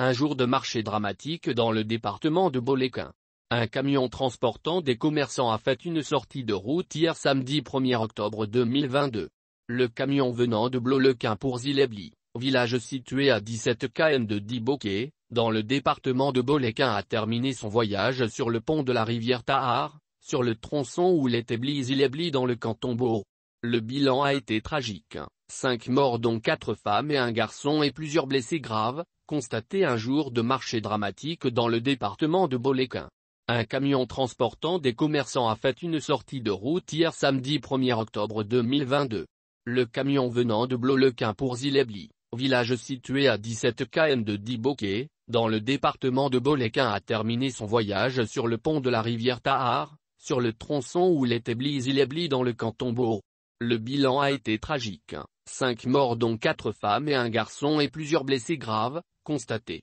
Un jour de marché dramatique dans le département de Boléquin. Un camion transportant des commerçants a fait une sortie de route hier samedi 1er octobre 2022. Le camion venant de Blolequin pour Zilebli, village situé à 17 km de Diboké, dans le département de Boléquin a terminé son voyage sur le pont de la rivière Tahar, sur le tronçon où l'établit Zilebli dans le canton le bilan a été tragique. Cinq morts dont quatre femmes et un garçon et plusieurs blessés graves, constaté un jour de marché dramatique dans le département de Boléquin. Un camion transportant des commerçants a fait une sortie de route hier samedi 1er octobre 2022. Le camion venant de Blolequin pour Zilebli, village situé à 17 km de Diboké, dans le département de Boléquin a terminé son voyage sur le pont de la rivière Tahar, sur le tronçon où l'établit Zilebli dans le canton Beau. Le bilan a été tragique. Cinq morts dont quatre femmes et un garçon et plusieurs blessés graves, constatés.